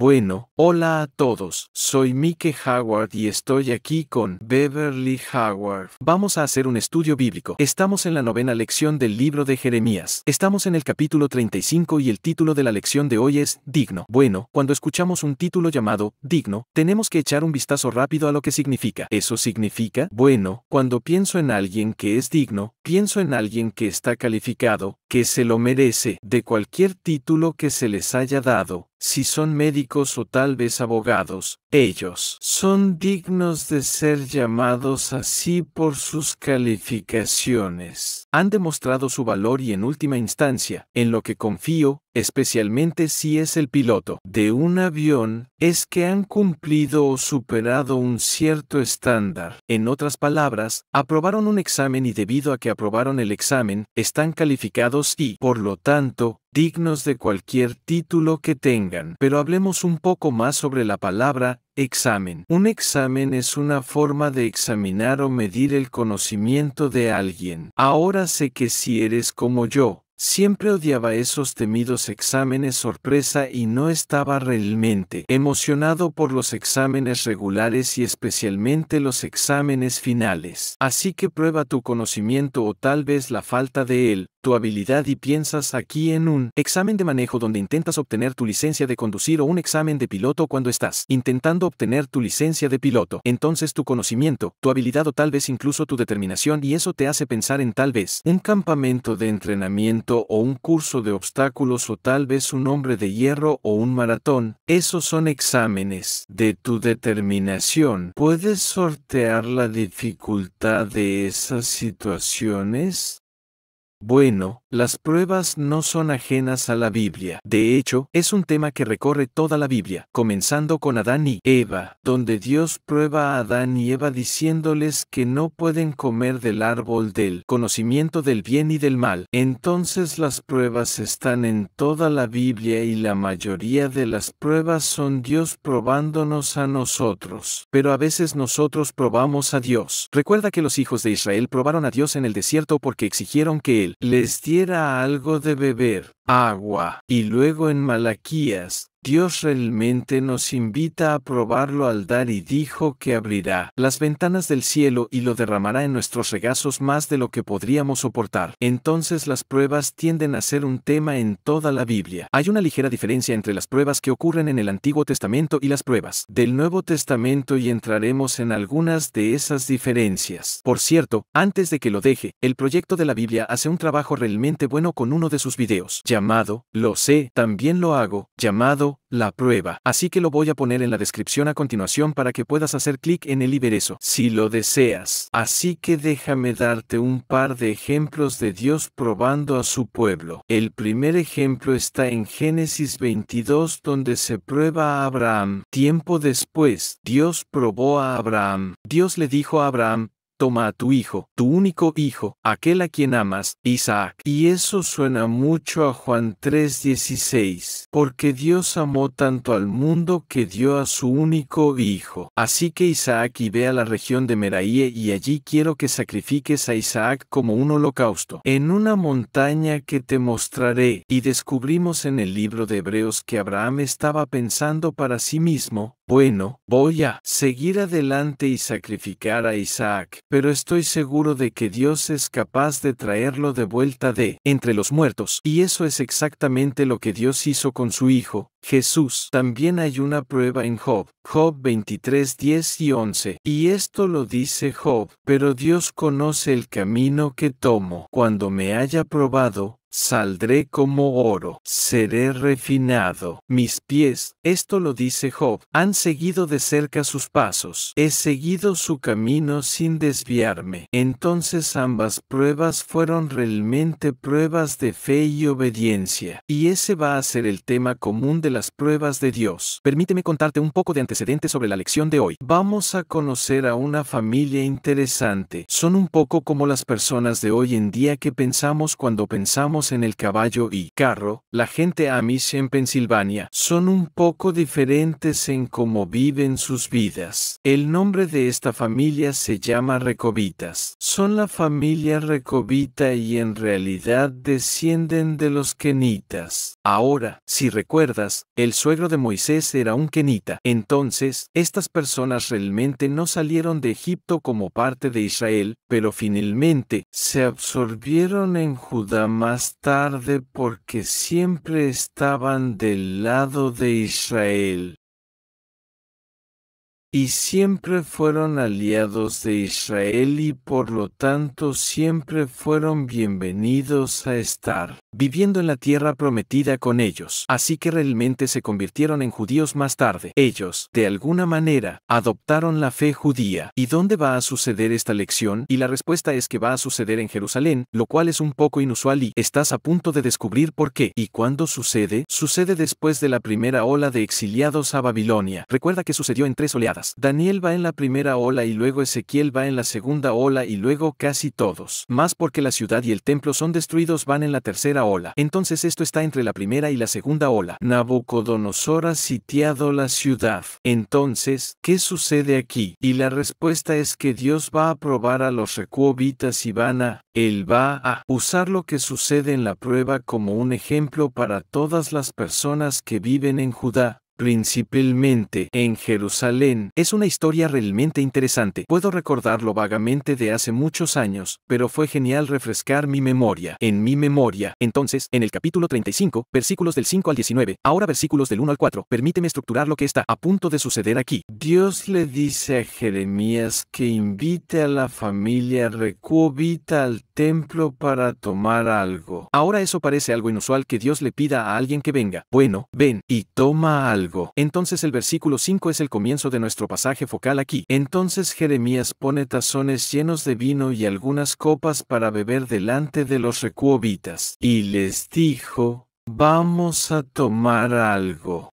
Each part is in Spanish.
Bueno, hola a todos, soy Mike Howard y estoy aquí con Beverly Howard. Vamos a hacer un estudio bíblico. Estamos en la novena lección del libro de Jeremías. Estamos en el capítulo 35 y el título de la lección de hoy es Digno. Bueno, cuando escuchamos un título llamado Digno, tenemos que echar un vistazo rápido a lo que significa. ¿Eso significa? Bueno, cuando pienso en alguien que es digno, pienso en alguien que está calificado, que se lo merece, de cualquier título que se les haya dado, si son médicos o tal vez abogados, ellos son dignos de ser llamados así por sus calificaciones. Han demostrado su valor y en última instancia, en lo que confío, especialmente si es el piloto de un avión, es que han cumplido o superado un cierto estándar. En otras palabras, aprobaron un examen y debido a que aprobaron el examen, están calificados y, por lo tanto, dignos de cualquier título que tengan. Pero hablemos un poco más sobre la palabra examen. Un examen es una forma de examinar o medir el conocimiento de alguien. Ahora sé que si eres como yo, Siempre odiaba esos temidos exámenes sorpresa y no estaba realmente emocionado por los exámenes regulares y especialmente los exámenes finales. Así que prueba tu conocimiento o tal vez la falta de él, tu habilidad y piensas aquí en un examen de manejo donde intentas obtener tu licencia de conducir o un examen de piloto cuando estás intentando obtener tu licencia de piloto. Entonces tu conocimiento, tu habilidad o tal vez incluso tu determinación y eso te hace pensar en tal vez un campamento de entrenamiento o un curso de obstáculos o tal vez un hombre de hierro o un maratón. Esos son exámenes de tu determinación. ¿Puedes sortear la dificultad de esas situaciones? Bueno, las pruebas no son ajenas a la Biblia. De hecho, es un tema que recorre toda la Biblia, comenzando con Adán y Eva, donde Dios prueba a Adán y Eva diciéndoles que no pueden comer del árbol del conocimiento del bien y del mal. Entonces las pruebas están en toda la Biblia y la mayoría de las pruebas son Dios probándonos a nosotros. Pero a veces nosotros probamos a Dios. Recuerda que los hijos de Israel probaron a Dios en el desierto porque exigieron que Él les diera algo de beber, agua. Y luego en Malaquías, Dios realmente nos invita a probarlo al dar y dijo que abrirá las ventanas del cielo y lo derramará en nuestros regazos más de lo que podríamos soportar. Entonces las pruebas tienden a ser un tema en toda la Biblia. Hay una ligera diferencia entre las pruebas que ocurren en el Antiguo Testamento y las pruebas del Nuevo Testamento y entraremos en algunas de esas diferencias. Por cierto, antes de que lo deje, el proyecto de la Biblia hace un trabajo realmente bueno con uno de sus videos, llamado Lo sé, también lo hago, llamado la prueba, así que lo voy a poner en la descripción a continuación para que puedas hacer clic en el Ibereso si lo deseas. Así que déjame darte un par de ejemplos de Dios probando a su pueblo. El primer ejemplo está en Génesis 22 donde se prueba a Abraham. Tiempo después, Dios probó a Abraham. Dios le dijo a Abraham, toma a tu hijo, tu único hijo, aquel a quien amas, Isaac. Y eso suena mucho a Juan 3:16, porque Dios amó tanto al mundo que dio a su único hijo. Así que Isaac y ve a la región de Meraíe y allí quiero que sacrifiques a Isaac como un holocausto, en una montaña que te mostraré. Y descubrimos en el libro de Hebreos que Abraham estaba pensando para sí mismo, bueno, voy a seguir adelante y sacrificar a Isaac, pero estoy seguro de que Dios es capaz de traerlo de vuelta de entre los muertos, y eso es exactamente lo que Dios hizo con su hijo, Jesús. También hay una prueba en Job, Job 23, 10 y 11, y esto lo dice Job, pero Dios conoce el camino que tomo. Cuando me haya probado, Saldré como oro, seré refinado. Mis pies, esto lo dice Job, han seguido de cerca sus pasos, he seguido su camino sin desviarme. Entonces ambas pruebas fueron realmente pruebas de fe y obediencia. Y ese va a ser el tema común de las pruebas de Dios. Permíteme contarte un poco de antecedentes sobre la lección de hoy. Vamos a conocer a una familia interesante. Son un poco como las personas de hoy en día que pensamos cuando pensamos en el caballo y carro, la gente Amish en Pensilvania, son un poco diferentes en cómo viven sus vidas. El nombre de esta familia se llama Recobitas. Son la familia Recobita y en realidad descienden de los Kenitas. Ahora, si recuerdas, el suegro de Moisés era un Kenita. Entonces, estas personas realmente no salieron de Egipto como parte de Israel, pero finalmente se absorbieron en Judá más tarde porque siempre estaban del lado de Israel. Y siempre fueron aliados de Israel y por lo tanto siempre fueron bienvenidos a estar viviendo en la tierra prometida con ellos. Así que realmente se convirtieron en judíos más tarde. Ellos, de alguna manera, adoptaron la fe judía. ¿Y dónde va a suceder esta lección? Y la respuesta es que va a suceder en Jerusalén, lo cual es un poco inusual y estás a punto de descubrir por qué. ¿Y cuándo sucede? Sucede después de la primera ola de exiliados a Babilonia. Recuerda que sucedió en tres oleadas. Daniel va en la primera ola y luego Ezequiel va en la segunda ola y luego casi todos. Más porque la ciudad y el templo son destruidos van en la tercera ola entonces esto está entre la primera y la segunda ola. Nabucodonosor ha sitiado la ciudad. Entonces, ¿qué sucede aquí? Y la respuesta es que Dios va a probar a los recuobitas y van a, Él va a usar lo que sucede en la prueba como un ejemplo para todas las personas que viven en Judá principalmente en Jerusalén, es una historia realmente interesante. Puedo recordarlo vagamente de hace muchos años, pero fue genial refrescar mi memoria. En mi memoria. Entonces, en el capítulo 35, versículos del 5 al 19, ahora versículos del 1 al 4, permíteme estructurar lo que está a punto de suceder aquí. Dios le dice a Jeremías que invite a la familia Recubita al templo para tomar algo. Ahora eso parece algo inusual que Dios le pida a alguien que venga. Bueno, ven y toma algo. Entonces el versículo 5 es el comienzo de nuestro pasaje focal aquí. Entonces Jeremías pone tazones llenos de vino y algunas copas para beber delante de los recuobitas. Y les dijo, vamos a tomar algo.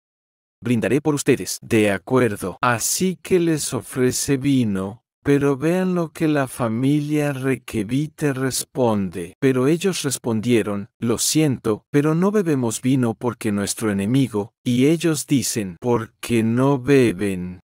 Brindaré por ustedes. De acuerdo. Así que les ofrece vino, pero vean lo que la familia Requevite responde. Pero ellos respondieron, lo siento, pero no bebemos vino porque nuestro enemigo, y ellos dicen, porque no beben.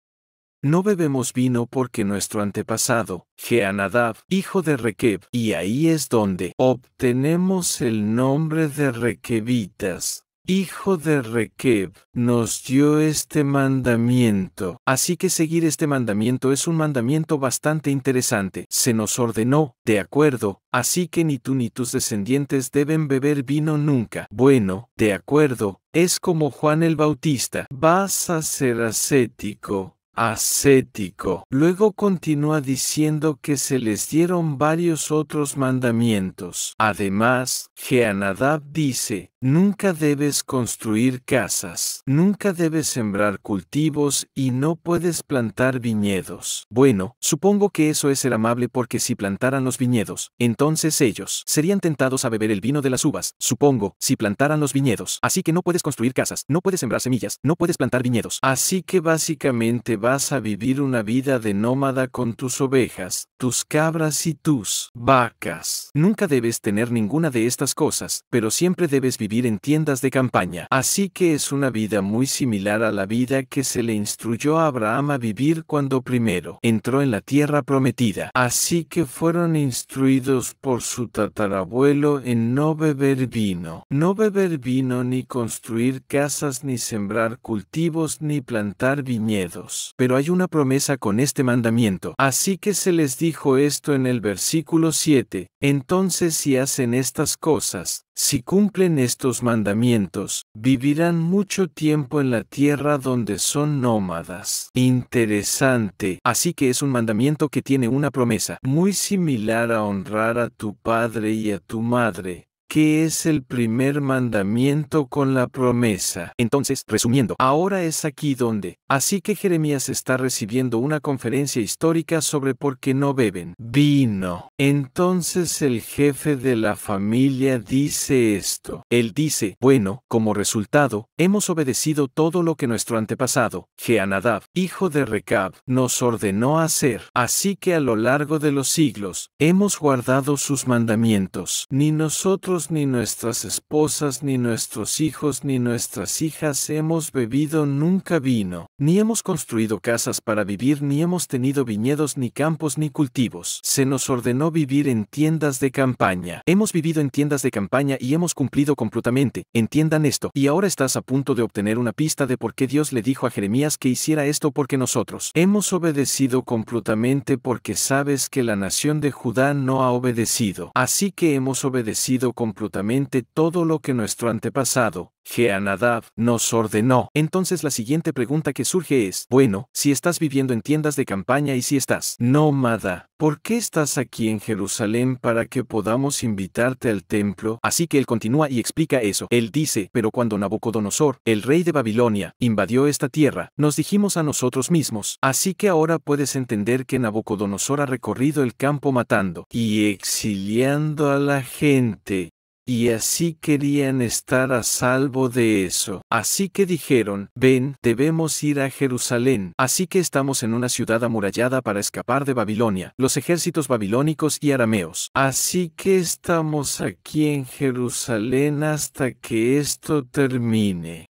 No bebemos vino porque nuestro antepasado, Jeanadab, hijo de Requeb, y ahí es donde obtenemos el nombre de Requevitas hijo de Requeb, nos dio este mandamiento. Así que seguir este mandamiento es un mandamiento bastante interesante. Se nos ordenó, de acuerdo, así que ni tú ni tus descendientes deben beber vino nunca. Bueno, de acuerdo, es como Juan el Bautista. Vas a ser ascético ascético. Luego continúa diciendo que se les dieron varios otros mandamientos. Además, Jeanadab dice, Nunca debes construir casas, nunca debes sembrar cultivos y no puedes plantar viñedos. Bueno, supongo que eso es ser amable porque si plantaran los viñedos, entonces ellos serían tentados a beber el vino de las uvas, supongo, si plantaran los viñedos. Así que no puedes construir casas, no puedes sembrar semillas, no puedes plantar viñedos. Así que básicamente vas a vivir una vida de nómada con tus ovejas, tus cabras y tus vacas. Nunca debes tener ninguna de estas cosas, pero siempre debes vivir en tiendas de campaña. Así que es una vida muy similar a la vida que se le instruyó a Abraham a vivir cuando primero entró en la tierra prometida. Así que fueron instruidos por su tatarabuelo en no beber vino, no beber vino ni construir casas ni sembrar cultivos ni plantar viñedos. Pero hay una promesa con este mandamiento. Así que se les dijo esto en el versículo 7. Entonces si hacen estas cosas, si cumplen estos mandamientos, vivirán mucho tiempo en la tierra donde son nómadas. Interesante. Así que es un mandamiento que tiene una promesa muy similar a honrar a tu padre y a tu madre que es el primer mandamiento con la promesa. Entonces, resumiendo, ahora es aquí donde. Así que Jeremías está recibiendo una conferencia histórica sobre por qué no beben vino. Entonces el jefe de la familia dice esto. Él dice, bueno, como resultado, hemos obedecido todo lo que nuestro antepasado, Jeanadab, hijo de Recab, nos ordenó hacer. Así que a lo largo de los siglos, hemos guardado sus mandamientos. Ni nosotros ni nuestras esposas, ni nuestros hijos, ni nuestras hijas hemos bebido nunca vino, ni hemos construido casas para vivir, ni hemos tenido viñedos, ni campos, ni cultivos. Se nos ordenó vivir en tiendas de campaña. Hemos vivido en tiendas de campaña y hemos cumplido completamente. Entiendan esto. Y ahora estás a punto de obtener una pista de por qué Dios le dijo a Jeremías que hiciera esto porque nosotros hemos obedecido completamente porque sabes que la nación de Judá no ha obedecido. Así que hemos obedecido completamente completamente todo lo que nuestro antepasado, Jeanadab, nos ordenó. Entonces la siguiente pregunta que surge es, bueno, si estás viviendo en tiendas de campaña y si estás nómada, ¿por qué estás aquí en Jerusalén para que podamos invitarte al templo? Así que él continúa y explica eso. Él dice, pero cuando Nabucodonosor, el rey de Babilonia, invadió esta tierra, nos dijimos a nosotros mismos, así que ahora puedes entender que Nabucodonosor ha recorrido el campo matando y exiliando a la gente y así querían estar a salvo de eso. Así que dijeron, ven, debemos ir a Jerusalén. Así que estamos en una ciudad amurallada para escapar de Babilonia, los ejércitos babilónicos y arameos. Así que estamos aquí en Jerusalén hasta que esto termine.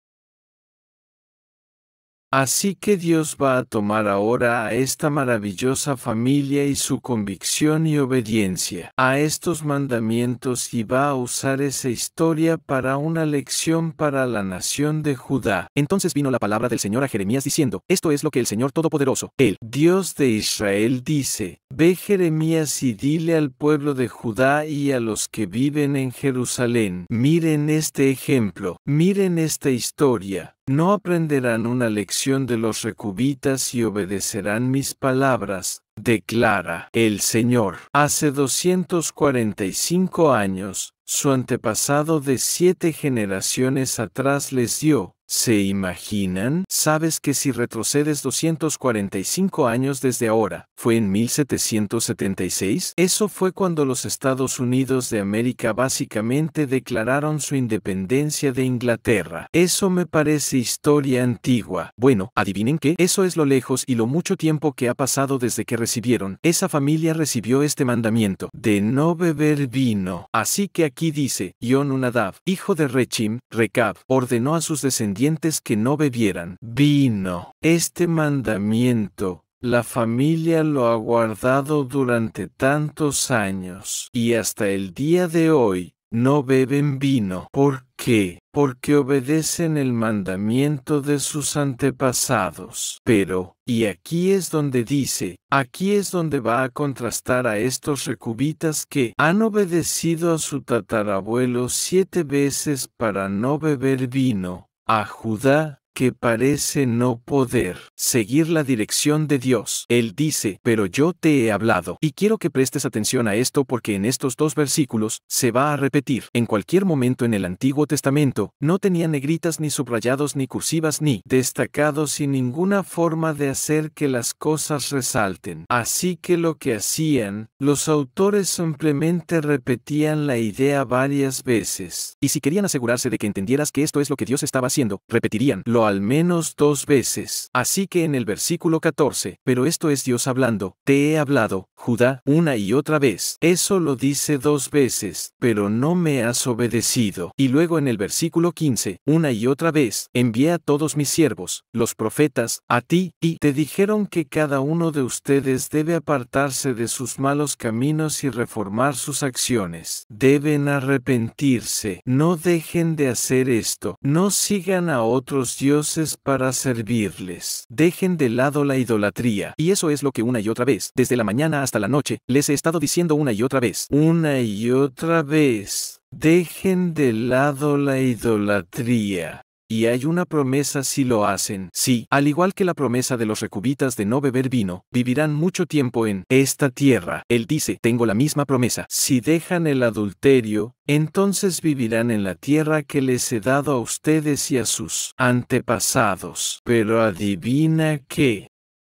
Así que Dios va a tomar ahora a esta maravillosa familia y su convicción y obediencia a estos mandamientos y va a usar esa historia para una lección para la nación de Judá. Entonces vino la palabra del Señor a Jeremías diciendo, esto es lo que el Señor Todopoderoso, el Dios de Israel dice, ve Jeremías y dile al pueblo de Judá y a los que viven en Jerusalén, miren este ejemplo, miren esta historia no aprenderán una lección de los recubitas y obedecerán mis palabras, declara el Señor. Hace 245 años, su antepasado de siete generaciones atrás les dio, ¿Se imaginan? Sabes que si retrocedes 245 años desde ahora, fue en 1776, eso fue cuando los Estados Unidos de América básicamente declararon su independencia de Inglaterra. Eso me parece historia antigua. Bueno, adivinen qué, eso es lo lejos y lo mucho tiempo que ha pasado desde que recibieron. Esa familia recibió este mandamiento de no beber vino. Así que aquí dice, Yonunadab, hijo de Rechim, Recab, ordenó a sus descendientes que no bebieran vino. Este mandamiento, la familia lo ha guardado durante tantos años y hasta el día de hoy, no beben vino. ¿Por qué? Porque obedecen el mandamiento de sus antepasados. Pero, y aquí es donde dice, aquí es donde va a contrastar a estos recubitas que han obedecido a su tatarabuelo siete veces para no beber vino, Ajuda que parece no poder seguir la dirección de Dios. Él dice, pero yo te he hablado. Y quiero que prestes atención a esto porque en estos dos versículos se va a repetir. En cualquier momento en el Antiguo Testamento, no tenían negritas ni subrayados ni cursivas ni destacados sin ninguna forma de hacer que las cosas resalten. Así que lo que hacían, los autores simplemente repetían la idea varias veces. Y si querían asegurarse de que entendieras que esto es lo que Dios estaba haciendo, repetirían lo al menos dos veces. Así que en el versículo 14, pero esto es Dios hablando, te he hablado, Judá, una y otra vez. Eso lo dice dos veces, pero no me has obedecido. Y luego en el versículo 15, una y otra vez, envié a todos mis siervos, los profetas, a ti, y te dijeron que cada uno de ustedes debe apartarse de sus malos caminos y reformar sus acciones. Deben arrepentirse, no dejen de hacer esto, no sigan a otros dioses dioses para servirles. Dejen de lado la idolatría. Y eso es lo que una y otra vez, desde la mañana hasta la noche, les he estado diciendo una y otra vez. Una y otra vez. Dejen de lado la idolatría. Y hay una promesa si lo hacen. Sí, al igual que la promesa de los recubitas de no beber vino, vivirán mucho tiempo en esta tierra. Él dice, tengo la misma promesa. Si dejan el adulterio, entonces vivirán en la tierra que les he dado a ustedes y a sus antepasados. Pero adivina qué.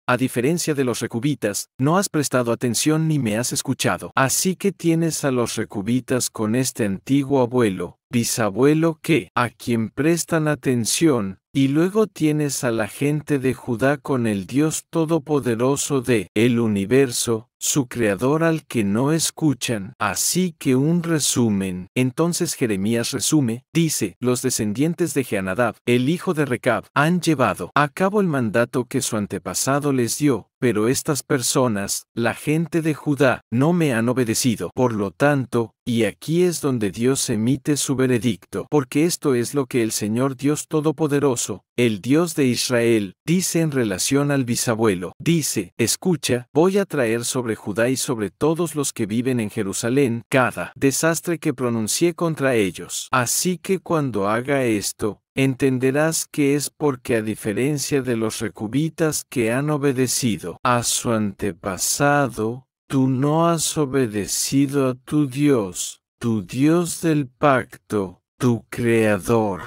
A diferencia de los recubitas, no has prestado atención ni me has escuchado. Así que tienes a los recubitas con este antiguo abuelo, bisabuelo que, a quien prestan atención, y luego tienes a la gente de Judá con el Dios Todopoderoso de el universo, su creador al que no escuchan. Así que un resumen. Entonces Jeremías resume, dice, los descendientes de Jeanadab, el hijo de Recab, han llevado a cabo el mandato que su antepasado les dio, pero estas personas, la gente de Judá, no me han obedecido. Por lo tanto, y aquí es donde Dios emite su veredicto, porque esto es lo que el Señor Dios Todopoderoso, el Dios de Israel, dice en relación al bisabuelo. Dice, escucha, voy a traer sobre Judá y sobre todos los que viven en Jerusalén cada desastre que pronuncié contra ellos. Así que cuando haga esto, entenderás que es porque a diferencia de los recubitas que han obedecido a su antepasado, tú no has obedecido a tu Dios, tu Dios del pacto, tu Creador.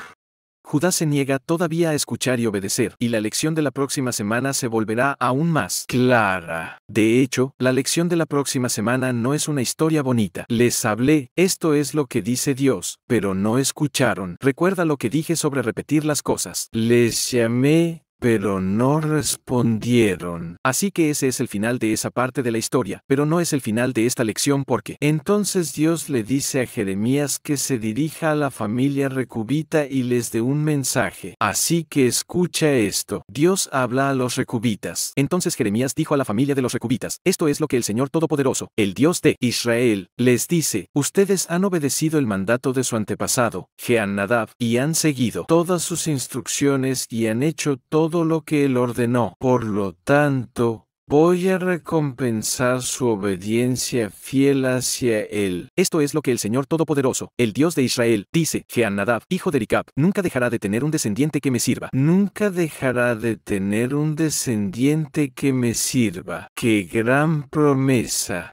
Judá se niega todavía a escuchar y obedecer, y la lección de la próxima semana se volverá aún más clara. De hecho, la lección de la próxima semana no es una historia bonita. Les hablé, esto es lo que dice Dios, pero no escucharon. Recuerda lo que dije sobre repetir las cosas. Les llamé, pero no respondieron. Así que ese es el final de esa parte de la historia, pero no es el final de esta lección porque entonces Dios le dice a Jeremías que se dirija a la familia recubita y les dé un mensaje. Así que escucha esto. Dios habla a los recubitas. Entonces Jeremías dijo a la familia de los recubitas, esto es lo que el Señor Todopoderoso, el Dios de Israel, les dice, ustedes han obedecido el mandato de su antepasado, Nadab, y han seguido todas sus instrucciones y han hecho todo todo lo que él ordenó. Por lo tanto, Voy a recompensar su obediencia fiel hacia él. Esto es lo que el Señor Todopoderoso, el Dios de Israel, dice, Jehanadab, hijo de Ricab, nunca dejará de tener un descendiente que me sirva. Nunca dejará de tener un descendiente que me sirva. ¡Qué gran promesa!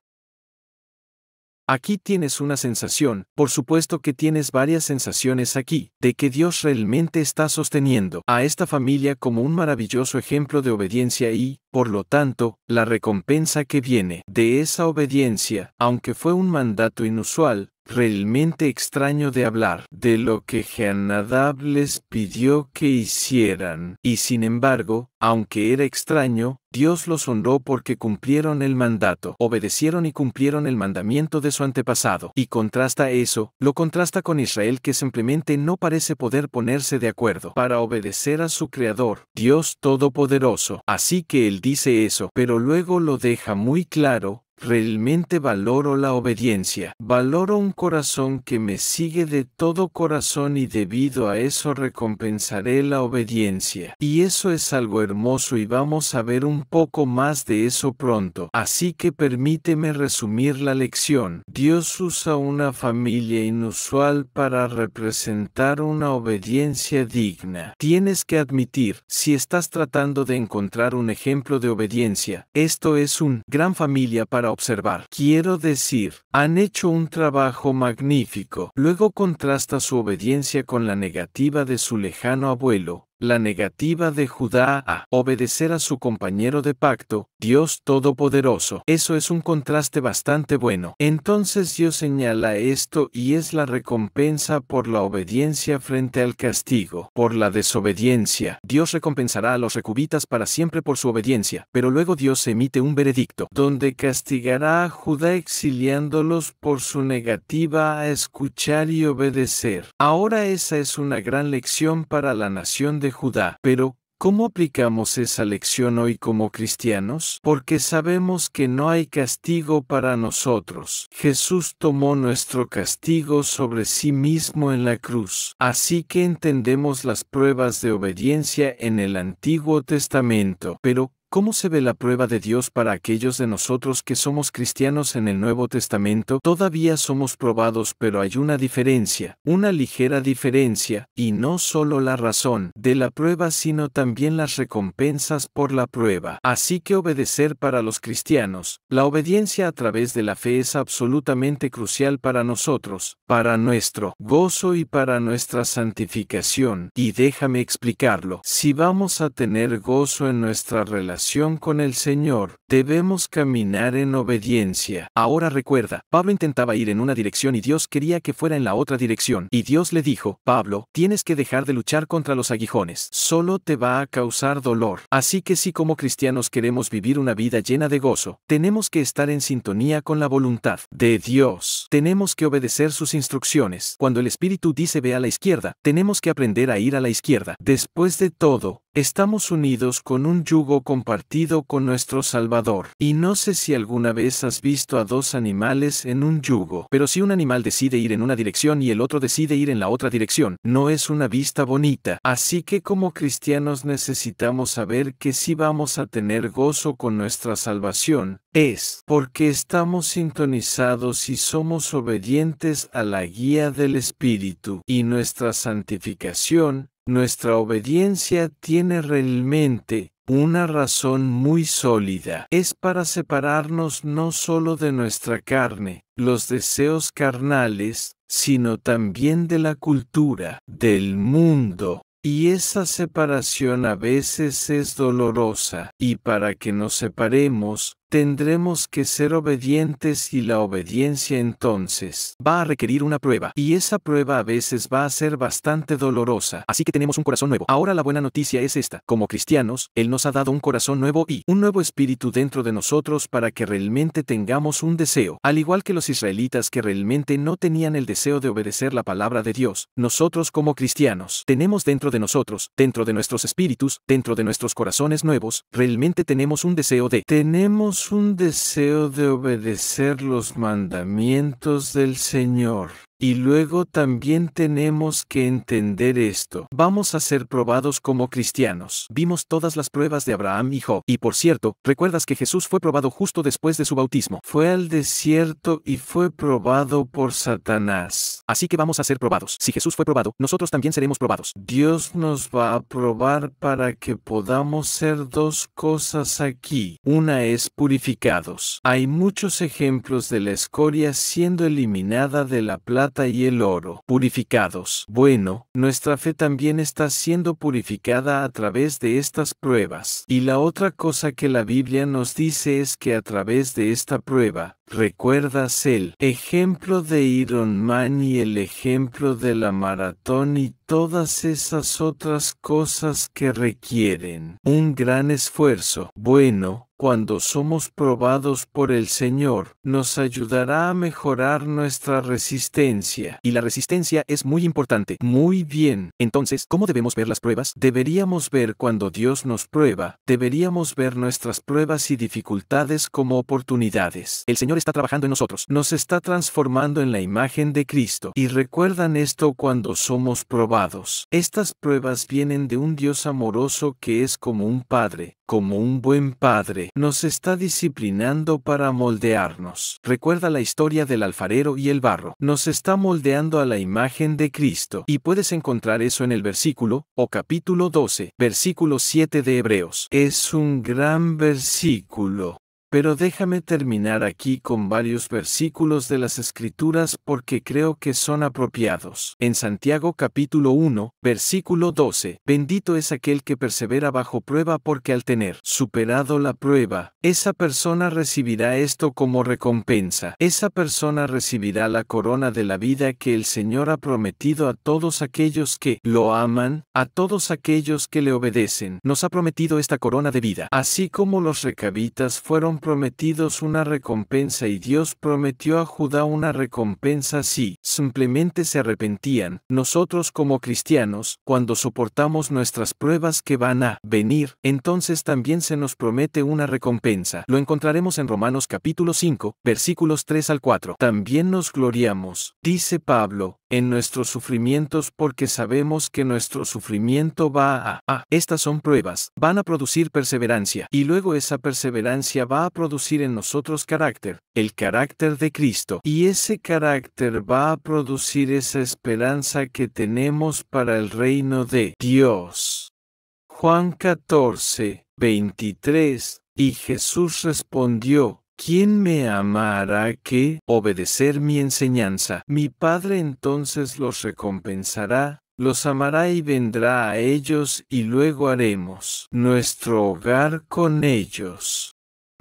Aquí tienes una sensación, por supuesto que tienes varias sensaciones aquí, de que Dios realmente está sosteniendo a esta familia como un maravilloso ejemplo de obediencia y, por lo tanto, la recompensa que viene de esa obediencia, aunque fue un mandato inusual, realmente extraño de hablar de lo que Jeanadab les pidió que hicieran. Y sin embargo, aunque era extraño, Dios los honró porque cumplieron el mandato, obedecieron y cumplieron el mandamiento de su antepasado. Y contrasta eso, lo contrasta con Israel que simplemente no parece poder ponerse de acuerdo para obedecer a su Creador, Dios Todopoderoso. Así que él dice eso, pero luego lo deja muy claro, Realmente valoro la obediencia. Valoro un corazón que me sigue de todo corazón y debido a eso recompensaré la obediencia. Y eso es algo hermoso y vamos a ver un poco más de eso pronto. Así que permíteme resumir la lección. Dios usa una familia inusual para representar una obediencia digna. Tienes que admitir, si estás tratando de encontrar un ejemplo de obediencia, esto es un gran familia para observar. Quiero decir, han hecho un trabajo magnífico. Luego contrasta su obediencia con la negativa de su lejano abuelo, la negativa de Judá a obedecer a su compañero de pacto, Dios Todopoderoso. Eso es un contraste bastante bueno. Entonces Dios señala esto y es la recompensa por la obediencia frente al castigo. Por la desobediencia, Dios recompensará a los recubitas para siempre por su obediencia, pero luego Dios emite un veredicto, donde castigará a Judá exiliándolos por su negativa a escuchar y obedecer. Ahora esa es una gran lección para la nación de Judá. Pero, ¿Cómo aplicamos esa lección hoy como cristianos? Porque sabemos que no hay castigo para nosotros. Jesús tomó nuestro castigo sobre sí mismo en la cruz. Así que entendemos las pruebas de obediencia en el Antiguo Testamento. Pero, ¿Cómo se ve la prueba de Dios para aquellos de nosotros que somos cristianos en el Nuevo Testamento? Todavía somos probados, pero hay una diferencia, una ligera diferencia, y no solo la razón de la prueba, sino también las recompensas por la prueba. Así que obedecer para los cristianos, la obediencia a través de la fe es absolutamente crucial para nosotros, para nuestro gozo y para nuestra santificación. Y déjame explicarlo, si vamos a tener gozo en nuestra relación, con el Señor, debemos caminar en obediencia. Ahora recuerda, Pablo intentaba ir en una dirección y Dios quería que fuera en la otra dirección. Y Dios le dijo, Pablo, tienes que dejar de luchar contra los aguijones. Solo te va a causar dolor. Así que si como cristianos queremos vivir una vida llena de gozo, tenemos que estar en sintonía con la voluntad de Dios. Tenemos que obedecer sus instrucciones. Cuando el Espíritu dice ve a la izquierda, tenemos que aprender a ir a la izquierda. Después de todo, Estamos unidos con un yugo compartido con nuestro Salvador. Y no sé si alguna vez has visto a dos animales en un yugo, pero si un animal decide ir en una dirección y el otro decide ir en la otra dirección, no es una vista bonita. Así que como cristianos necesitamos saber que si vamos a tener gozo con nuestra salvación, es porque estamos sintonizados y somos obedientes a la guía del Espíritu, y nuestra santificación nuestra obediencia tiene realmente una razón muy sólida. Es para separarnos no solo de nuestra carne, los deseos carnales, sino también de la cultura, del mundo. Y esa separación a veces es dolorosa, y para que nos separemos, Tendremos que ser obedientes y la obediencia entonces va a requerir una prueba. Y esa prueba a veces va a ser bastante dolorosa. Así que tenemos un corazón nuevo. Ahora la buena noticia es esta. Como cristianos, Él nos ha dado un corazón nuevo y un nuevo espíritu dentro de nosotros para que realmente tengamos un deseo. Al igual que los israelitas que realmente no tenían el deseo de obedecer la palabra de Dios, nosotros como cristianos tenemos dentro de nosotros, dentro de nuestros espíritus, dentro de nuestros corazones nuevos, realmente tenemos un deseo de tenemos un deseo de obedecer los mandamientos del Señor. Y luego también tenemos que entender esto. Vamos a ser probados como cristianos. Vimos todas las pruebas de Abraham y Job. Y por cierto, recuerdas que Jesús fue probado justo después de su bautismo. Fue al desierto y fue probado por Satanás. Así que vamos a ser probados. Si Jesús fue probado, nosotros también seremos probados. Dios nos va a probar para que podamos ser dos cosas aquí. Una es purificados. Hay muchos ejemplos de la escoria siendo eliminada de la plaza y el oro purificados. Bueno, nuestra fe también está siendo purificada a través de estas pruebas. Y la otra cosa que la Biblia nos dice es que a través de esta prueba, ¿Recuerdas el ejemplo de Iron Man y el ejemplo de la maratón y todas esas otras cosas que requieren un gran esfuerzo? Bueno, cuando somos probados por el Señor, nos ayudará a mejorar nuestra resistencia. Y la resistencia es muy importante. Muy bien. Entonces, ¿cómo debemos ver las pruebas? Deberíamos ver cuando Dios nos prueba, deberíamos ver nuestras pruebas y dificultades como oportunidades. El Señor está trabajando en nosotros. Nos está transformando en la imagen de Cristo. Y recuerdan esto cuando somos probados. Estas pruebas vienen de un Dios amoroso que es como un Padre, como un buen padre, nos está disciplinando para moldearnos. Recuerda la historia del alfarero y el barro. Nos está moldeando a la imagen de Cristo. Y puedes encontrar eso en el versículo, o capítulo 12, versículo 7 de Hebreos. Es un gran versículo. Pero déjame terminar aquí con varios versículos de las Escrituras porque creo que son apropiados. En Santiago capítulo 1, versículo 12, bendito es aquel que persevera bajo prueba porque al tener superado la prueba, esa persona recibirá esto como recompensa. Esa persona recibirá la corona de la vida que el Señor ha prometido a todos aquellos que lo aman, a todos aquellos que le obedecen. Nos ha prometido esta corona de vida. Así como los recabitas fueron prometidos una recompensa y Dios prometió a Judá una recompensa si simplemente se arrepentían. Nosotros como cristianos, cuando soportamos nuestras pruebas que van a venir, entonces también se nos promete una recompensa. Lo encontraremos en Romanos capítulo 5, versículos 3 al 4. También nos gloriamos, dice Pablo, en nuestros sufrimientos porque sabemos que nuestro sufrimiento va a. Estas son pruebas, van a producir perseverancia y luego esa perseverancia va a a producir en nosotros carácter, el carácter de Cristo. Y ese carácter va a producir esa esperanza que tenemos para el reino de Dios. Juan 14, 23. Y Jesús respondió, ¿Quién me amará que obedecer mi enseñanza? Mi Padre entonces los recompensará, los amará y vendrá a ellos y luego haremos nuestro hogar con ellos.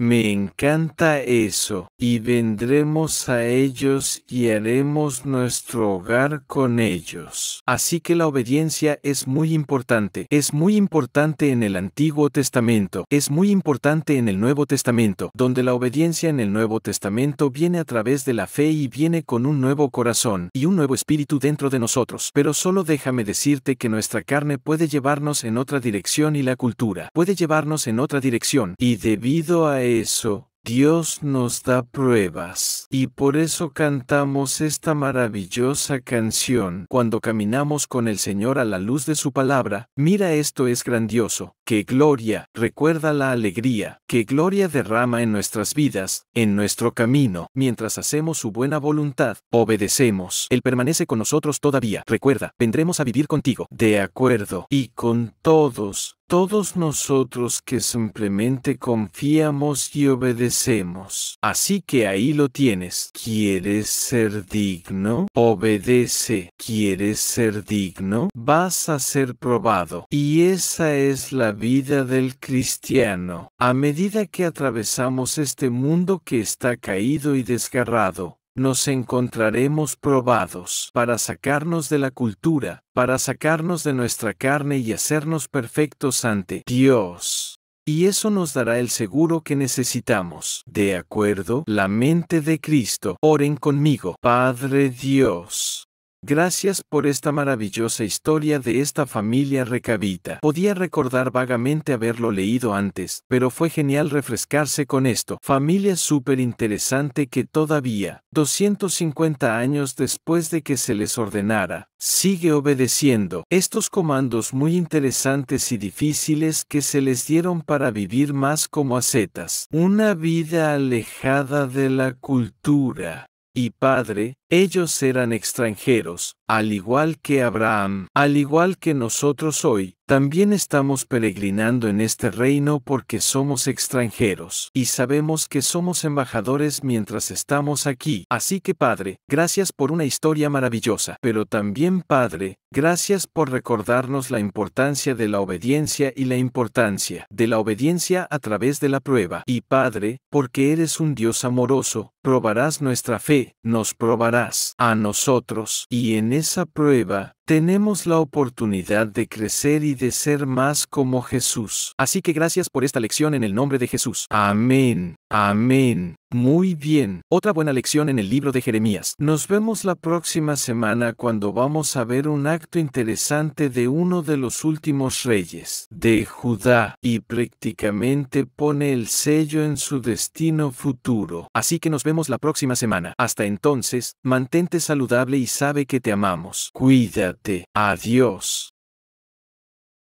Me encanta eso, y vendremos a ellos y haremos nuestro hogar con ellos. Así que la obediencia es muy importante. Es muy importante en el Antiguo Testamento, es muy importante en el Nuevo Testamento, donde la obediencia en el Nuevo Testamento viene a través de la fe y viene con un nuevo corazón y un nuevo espíritu dentro de nosotros. Pero solo déjame decirte que nuestra carne puede llevarnos en otra dirección y la cultura puede llevarnos en otra dirección, y debido a eso, Dios nos da pruebas y por eso cantamos esta maravillosa canción cuando caminamos con el Señor a la luz de su palabra. Mira esto es grandioso, qué gloria, recuerda la alegría, qué gloria derrama en nuestras vidas, en nuestro camino, mientras hacemos su buena voluntad, obedecemos. Él permanece con nosotros todavía, recuerda, vendremos a vivir contigo, de acuerdo, y con todos todos nosotros que simplemente confiamos y obedecemos. Así que ahí lo tienes. ¿Quieres ser digno? Obedece. ¿Quieres ser digno? Vas a ser probado. Y esa es la vida del cristiano. A medida que atravesamos este mundo que está caído y desgarrado, nos encontraremos probados para sacarnos de la cultura, para sacarnos de nuestra carne y hacernos perfectos ante Dios. Y eso nos dará el seguro que necesitamos. De acuerdo, la mente de Cristo. Oren conmigo, Padre Dios. Gracias por esta maravillosa historia de esta familia recabita. Podía recordar vagamente haberlo leído antes, pero fue genial refrescarse con esto. Familia súper interesante que todavía, 250 años después de que se les ordenara, sigue obedeciendo estos comandos muy interesantes y difíciles que se les dieron para vivir más como acetas, Una vida alejada de la cultura. Y padre, ellos eran extranjeros, al igual que Abraham, al igual que nosotros hoy, también estamos peregrinando en este reino porque somos extranjeros y sabemos que somos embajadores mientras estamos aquí. Así que Padre, gracias por una historia maravillosa, pero también Padre, gracias por recordarnos la importancia de la obediencia y la importancia de la obediencia a través de la prueba. Y Padre, porque eres un Dios amoroso, probarás nuestra fe, nos probarás a nosotros y en esa prueba tenemos la oportunidad de crecer y de ser más como Jesús. Así que gracias por esta lección en el nombre de Jesús. Amén. Amén. Muy bien. Otra buena lección en el libro de Jeremías. Nos vemos la próxima semana cuando vamos a ver un acto interesante de uno de los últimos reyes de Judá y prácticamente pone el sello en su destino futuro. Así que nos vemos la próxima semana. Hasta entonces, mantente saludable y sabe que te amamos. Cuídate. Adiós.